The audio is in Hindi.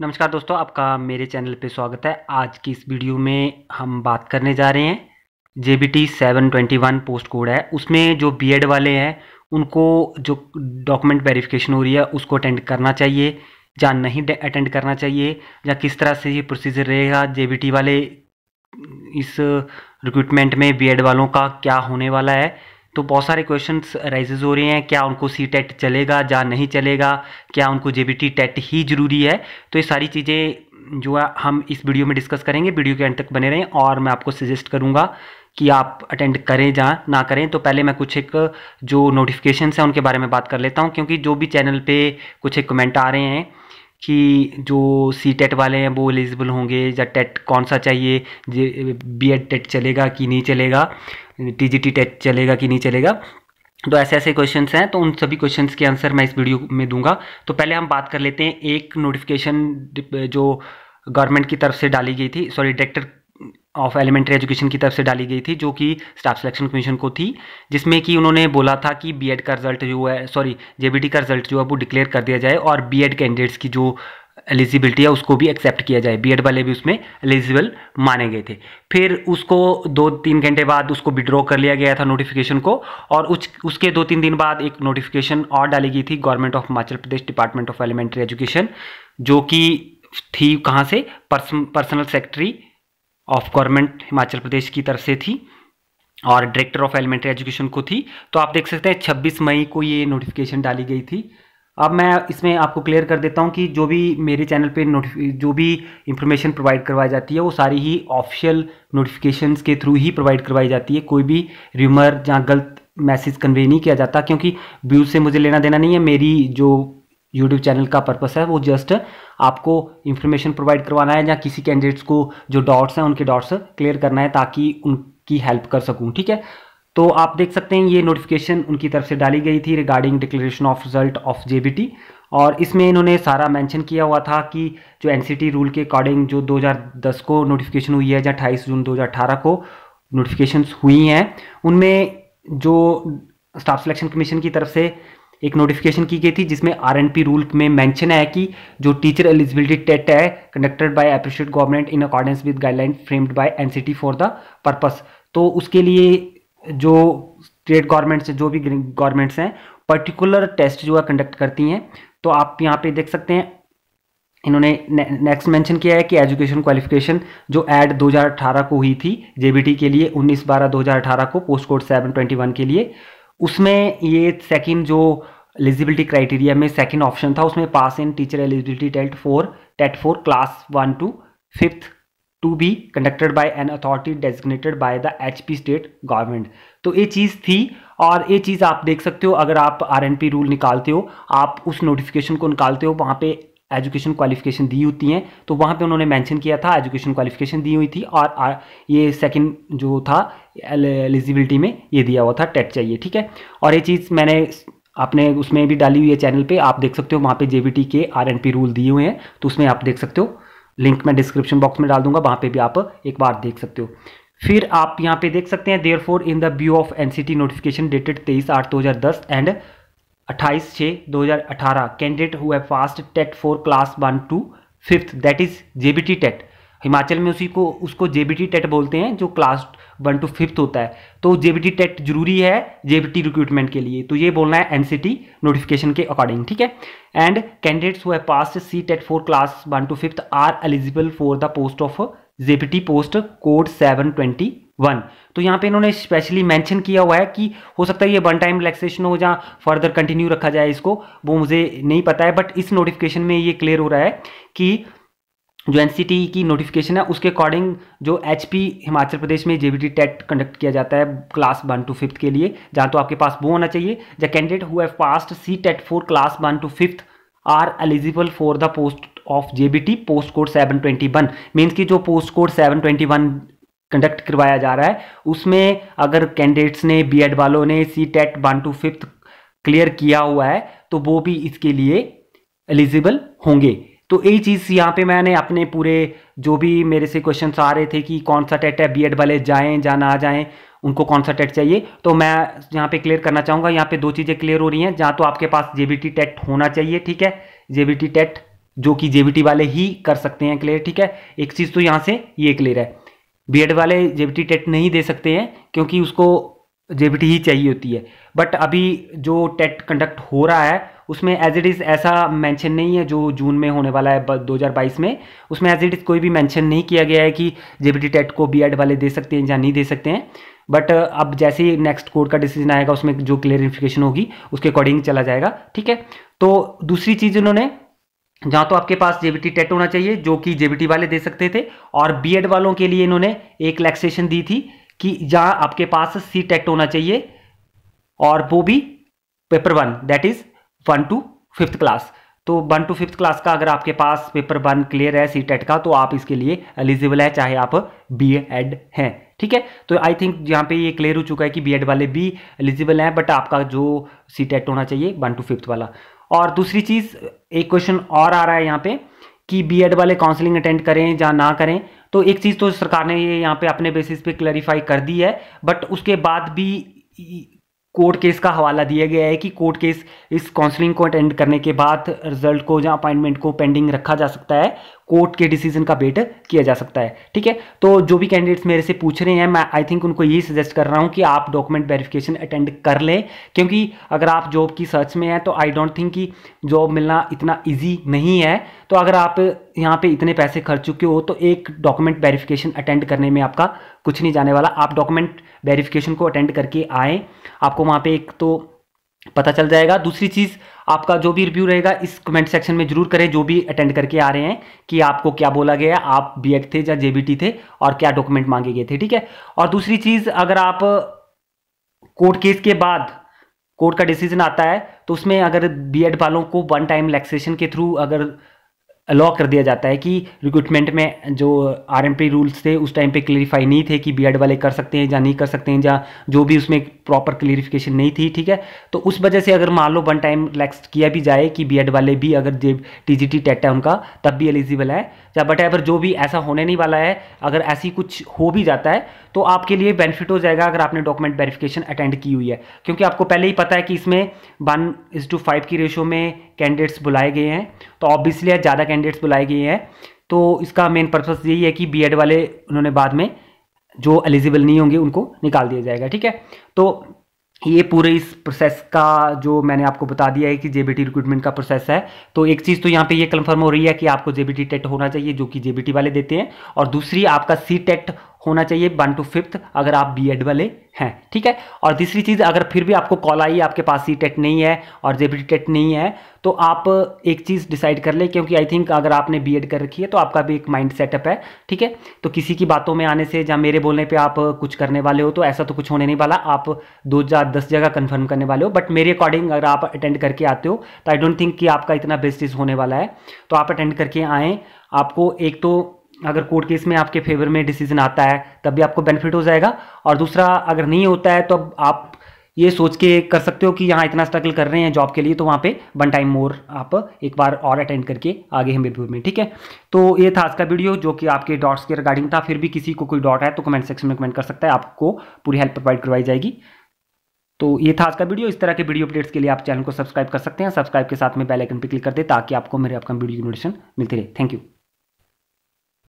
नमस्कार दोस्तों आपका मेरे चैनल पे स्वागत है आज की इस वीडियो में हम बात करने जा रहे हैं J B T seven twenty one post code है उसमें जो बी एड वाले हैं उनको जो डॉक्यूमेंट वेरिफिकेशन हो रही है उसको अटेंड करना चाहिए या नहीं अटेंड करना चाहिए या किस तरह से ये प्रोसीजर रहेगा जे बी टी वाले इस रिक्रूटमेंट में बी एड वालों का क्या होने वाला है तो बहुत सारे क्वेश्चन राइजेज हो रहे हैं क्या उनको सी टेट e चलेगा या नहीं चलेगा क्या उनको जे बी टी टेट ही ज़रूरी है तो ये सारी चीज़ें जो है हम इस वीडियो में डिस्कस करेंगे वीडियो के एंड तक बने रहें और मैं आपको सजेस्ट करूँगा कि आप अटेंड करें जहाँ ना करें तो पहले मैं कुछ एक जो नोटिफिकेशन हैं उनके बारे में बात कर लेता हूँ क्योंकि जो भी चैनल पर कुछ एक कमेंट आ रहे हैं कि जो सी टेट e वाले हैं वो एलिजिबल होंगे या टेट e कौन सा चाहिए बी एड टेट चलेगा कि नहीं चलेगा टी जी टी टेट चलेगा कि नहीं चलेगा तो ऐसे ऐसे क्वेश्चन हैं तो उन सभी क्वेश्चन के आंसर मैं इस वीडियो में दूंगा तो पहले हम बात कर लेते हैं एक नोटिफिकेशन जो गवर्नमेंट की तरफ से डाली गई थी sorry director of elementary education की तरफ से डाली गई थी जो कि स्टाफ सिलेक्शन कमीशन को थी जिसमें कि उन्होंने बोला था कि बीएड का रिजल्ट जो है सॉरी जेबीटी का रिजल्ट जो है वो डिक्लेयर कर दिया जाए और बीएड कैंडिडेट्स की जो एलिजिबिलिटी है उसको भी एक्सेप्ट किया जाए बीएड वाले भी उसमें एलिजिबल माने गए थे फिर उसको दो तीन घंटे बाद उसको विड्रॉ कर लिया गया था नोटिफिकेशन को और उस उसके दो तीन दिन बाद एक नोटिफिकेशन और डाली गई थी government of Himachal Pradesh department of elementary education जो कि थी कहाँ से personal secretary of government Himachal Pradesh की तरफ से थी और डायरेक्टर ऑफ एलिमेंट्री एजुकेशन को थी तो आप देख सकते हैं 26 मई को ये नोटिफिकेशन डाली गई थी अब मैं इसमें आपको क्लियर कर देता हूँ कि जो भी मेरे चैनल पे जो भी इन्फॉर्मेशन प्रोवाइड करवाई जाती है वो सारी ही ऑफिशियल नोटिफिकेशंस के थ्रू ही प्रोवाइड करवाई जाती है कोई भी र्यूमर या गलत मैसेज कन्वे नहीं किया जाता क्योंकि व्यूज से मुझे लेना देना नहीं है मेरी जो यूट्यूब चैनल का पर्पस है वो जस्ट आपको इन्फॉर्मेशन प्रोवाइड करवाना है या किसी कैंडिडेट्स को जो डॉट्स हैं उनके डॉट्स क्लियर करना है ताकि उनकी हेल्प कर सकूँ ठीक है तो आप देख सकते हैं ये नोटिफिकेशन उनकी तरफ से डाली गई थी regarding declaration of result of J और इसमें इन्होंने सारा मेंशन किया हुआ था कि जो एनसीटी रूल के अकॉर्डिंग जो 2010 को नोटिफिकेशन हुई है या 28 जून 2018 को नोटिफिकेशंस हुई हैं उनमें जो स्टाफ सिलेक्शन कमीशन की तरफ से एक नोटिफिकेशन की गई थी जिसमें आर एंड पी रूल में मेंशन है कि जो टीचर एलिजिबिलिटी टेट है conducted by appreciate government in accordance with guideline framed by NCT for the purpose तो उसके लिए जो स्टेट गवर्नमेंट्स जो भी गवर्नमेंट्स हैं पर्टिकुलर टेस्ट जो है कंडक्ट करती हैं तो आप यहाँ पे देख सकते हैं इन्होंने नेक्स्ट मेंशन किया है कि एजुकेशन क्वालिफिकेशन जो एड 2018 को हुई थी जेबीटी के लिए 19 बारह 2018 को पोस्ट कोड 721 के लिए उसमें ये सेकंड जो एलिजिबिलिटी क्राइटेरिया में सेकंड ऑप्शन था उसमें pass in teacher eligibility TET for TET for class one to fifth to be conducted by an authority designated by the H P state government तो ये चीज़ थी और ये चीज़ आप देख सकते हो अगर आप आर पी रूल निकालते हो आप उस नोटिफिकेशन को निकालते हो वहाँ पे एजुकेशन क्वालिफिकेशन दी होती हैं तो वहाँ पे उन्होंने मेंशन किया था एजुकेशन क्वालिफिकेशन दी हुई थी और ये सेकंड जो था एलिजिबिलिटी में ये दिया हुआ था टेट चाहिए ठीक है और ये चीज़ मैंने आपने उसमें भी डाली हुई है चैनल पे आप देख सकते हो वहाँ पे जे के आर एंड पी रूल दिए हुए हैं तो उसमें आप देख सकते हो लिंक मैं डिस्क्रिप्शन बॉक्स में डाल दूंगा वहाँ पर भी आप एक बार देख सकते हो फिर आप यहाँ पर देख सकते हैं therefore in the view of an notification dated तेईस आठ दो हज़ार दस एंड अट्ठाईस छः दो हज़ार अठारह कैंडिडेट हुआ है passed TET for class one to fifth that is J B T TET Himachal में उसी को उसको जे बी टी टेट बोलते हैं जो क्लास वन टू फिफ्थ होता है तो जे बी टी टेट जरूरी है टी रिक्रूटमेंट के लिए तो ये बोलना है एन सी टी नोटिफिकेशन के अकॉर्डिंग ठीक है एंड कैंडिडेट्स हुआ है pass C TET for class one to fifth are eligible for the post of JPT post code 721 तो यहाँ पे इन्होंने स्पेशली मेंशन किया हुआ है कि हो सकता है ये वन टाइम रिलैक्सेशन हो या फर्दर कंटिन्यू रखा जाए इसको वो मुझे नहीं पता है बट इस नोटिफिकेशन में ये क्लियर हो रहा है कि जो एन e की नोटिफिकेशन है उसके अकॉर्डिंग जो एच हिमाचल प्रदेश में जे बी टेट कंडक्ट किया जाता है क्लास वन टू फिफ्थ के लिए जहाँ तो आपके पास वो होना चाहिए द कैंडिडेट हुआ have C TET for class one to fifth are eligible for the post of JBT post code 721 means की जो पोस्ट कोड 721 कंडक्ट करवाया जा रहा है उसमें अगर कैंडिडेट्स ने बीएड वालों ने C TET one to fifth clear किया हुआ है तो वो भी इसके लिए एलिजिबल होंगे तो यही चीज़ यहाँ पे मैंने अपने पूरे जो भी मेरे से क्वेश्चन आ रहे थे कि कौन सा टेट e है बीएड वाले जाएं या ना जाएं उनको कौन सा टेट e चाहिए तो मैं यहाँ पे क्लियर करना चाहूँगा यहाँ पे दो चीज़ें क्लियर हो रही हैं जहाँ तो आपके पास जेबीटी टेट e होना चाहिए ठीक है जेबीटी टेट जो कि जेबीटी वाले ही कर सकते हैं क्लियर ठीक है एक चीज़ तो यहाँ से ये क्लियर है बीएड वाले जेबीटी टेट नहीं दे सकते हैं क्योंकि उसको जेबीटी ही चाहिए होती है बट अभी जो टेट कंडक्ट हो रहा है उसमें एज इट इज़ ऐसा मेंशन नहीं है जो जून में होने वाला है 2022 में उसमें एज इट इज़ कोई भी मेंशन नहीं किया गया है कि जेबीटी टेट को बीएड वाले दे सकते हैं या नहीं दे सकते हैं बट अब जैसे ही नेक्स्ट कोर्ट का डिसीजन आएगा उसमें जो क्लियरिफिकेशन होगी उसके अकॉर्डिंग चला जाएगा ठीक है तो दूसरी चीज़ उन्होंने जहाँ तो आपके पास जेबीटी टेट होना चाहिए जो कि जेबीटी वाले दे सकते थे और बीएड वालों के लिए इन्होंने एक लैक्सेशन दी थी कि जहाँ आपके पास सी टेट होना चाहिए और वो भी paper one that is one to fifth class तो वन टू फिफ्थ क्लास का अगर आपके पास पेपर वन क्लियर है सी टेट का तो आप इसके लिए एलिजिबल है चाहे आप बी एड हैं ठीक है तो आई थिंक यहाँ पे ये क्लियर हो चुका है कि एड वाले भी एलिजिबल हैं बट आपका जो सी टेट होना चाहिए वन टू फिफ्थ वाला और दूसरी चीज़ एक क्वेश्चन और आ रहा है यहाँ पे कि बीएड वाले काउंसलिंग अटेंड करें या ना करें तो एक चीज़ तो सरकार ने ये यहाँ पे अपने बेसिस पे क्लैरिफाई कर दी है बट उसके बाद भी कोर्ट केस का हवाला दिया गया है कि कोर्ट केस इस काउंसलिंग को अटेंड करने के बाद रिजल्ट को या अपॉइंटमेंट को पेंडिंग रखा जा सकता है कोर्ट के डिसीजन का वेट किया जा सकता है ठीक है तो जो भी कैंडिडेट्स मेरे से पूछ रहे हैं मैं आई थिंक उनको यही सजेस्ट कर रहा हूँ कि आप डॉक्यूमेंट वेरिफिकेशन अटेंड कर लें क्योंकि अगर आप जॉब की सर्च में हैं तो आई डोंट थिंक कि जॉब मिलना इतना ईजी नहीं है तो अगर आप यहाँ पे इतने पैसे खर्च चुके हो तो एक डॉक्यूमेंट वेरिफिकेशन अटेंड करने में आपका कुछ नहीं जाने वाला आप डॉक्यूमेंट वेरिफिकेशन को अटेंड करके आएँ आपको वहाँ पर एक तो पता चल जाएगा दूसरी चीज़ आपका जो भी रिव्यू रहेगा इस कमेंट सेक्शन में जरूर करें जो भी अटेंड करके आ रहे हैं कि आपको क्या बोला गया आप बी थे या जे थे और क्या डॉक्यूमेंट मांगे गए थे ठीक है और दूसरी चीज़ अगर आप कोर्ट केस के बाद कोर्ट का डिसीजन आता है तो उसमें अगर बी वालों को वन टाइम रिलैक्सेशन के थ्रू अगर अलॉ कर दिया जाता है कि रिक्रूटमेंट में जो आर रूल्स थे उस टाइम पे क्लियरिफाई नहीं थे कि बीएड वाले कर सकते हैं या नहीं कर सकते हैं या जो भी उसमें प्रॉपर क्लियरिफिकेशन नहीं थी ठीक है तो उस वजह से अगर मान लो वन टाइम रिलैक्स किया भी जाए कि बीएड वाले भी अगर टी जी टी टेट है उनका तब भी एलिजिबल है या बट एवर जो भी ऐसा होने नहीं वाला है अगर ऐसी कुछ हो भी जाता है तो आपके लिए बेनिफिट हो जाएगा अगर आपने डॉक्यूमेंट वेरिफिकेशन अटेंड की हुई है क्योंकि आपको पहले ही पता है कि इसमें वन इज टू फाइव की रेशो में कैंडिडेट्स बुलाए गए हैं तो ऑब्वियसली ज़्यादा कैंडिडेट्स बुलाए गए हैं तो इसका मेन पर्पज़ यही है कि बी वाले उन्होंने बाद में जो एलिजिबल नहीं होंगे उनको निकाल दिया जाएगा ठीक है तो ये पूरे इस प्रोसेस का जो मैंने आपको बता दिया है कि जेबीटी रिक्रूटमेंट का प्रोसेस है तो एक चीज़ तो यहाँ पे ये कंफर्म हो रही है कि आपको जेबीटी टेट होना चाहिए जो कि जेबीटी वाले देते हैं और दूसरी आपका सी टेट होना चाहिए वन टू फिफ्थ अगर आप बी वाले हैं ठीक है और तीसरी चीज़ अगर फिर भी आपको कॉल आई आपके पास सी टेट नहीं है और जे टेट नहीं है तो आप एक चीज़ डिसाइड कर ले क्योंकि आई थिंक अगर आपने बी कर रखी है तो आपका भी एक माइंड सेटअप है ठीक है तो किसी की बातों में आने से या मेरे बोलने पर आप कुछ करने वाले हो तो ऐसा तो कुछ होने नहीं वाला आप दो जा दस जगह कन्फर्म करने वाले हो बट मेरे अकॉर्डिंग अगर आप अटेंड करके आते हो तो आई डोंट थिंक कि आपका इतना बेस्टिस होने वाला है तो आप अटेंड करके आएँ आपको एक तो अगर कोर्ट केस में आपके फेवर में डिसीजन आता है तब भी आपको बेनिफिट हो जाएगा और दूसरा अगर नहीं होता है तो अब आप ये सोच के कर सकते हो कि यहाँ इतना स्ट्रगल कर रहे हैं जॉब के लिए तो वहाँ पे वन टाइम मोर आप एक बार और अटेंड करके आगे हमीरपुर में ठीक है तो ये था आज का वीडियो जो कि आपके डॉट्स के रिगार्डिंग था फिर भी किसी को कोई डॉट है तो कमेंट सेक्शन में कमेंट कर सकता है आपको पूरी हेल्प प्रोवाइड करवाई जाएगी तो ये था आज का वीडियो इस तरह के वीडियो अपडेट्स के लिए आप चैनल को सब्सक्राइब कर सकते हैं सब्सक्राइब के साथ में बेल आइकन पर क्लिक कर दे ताकि आपको मेरे अपकम वीडियो की नोटिफिकेशन मिलती रहे थैंक यू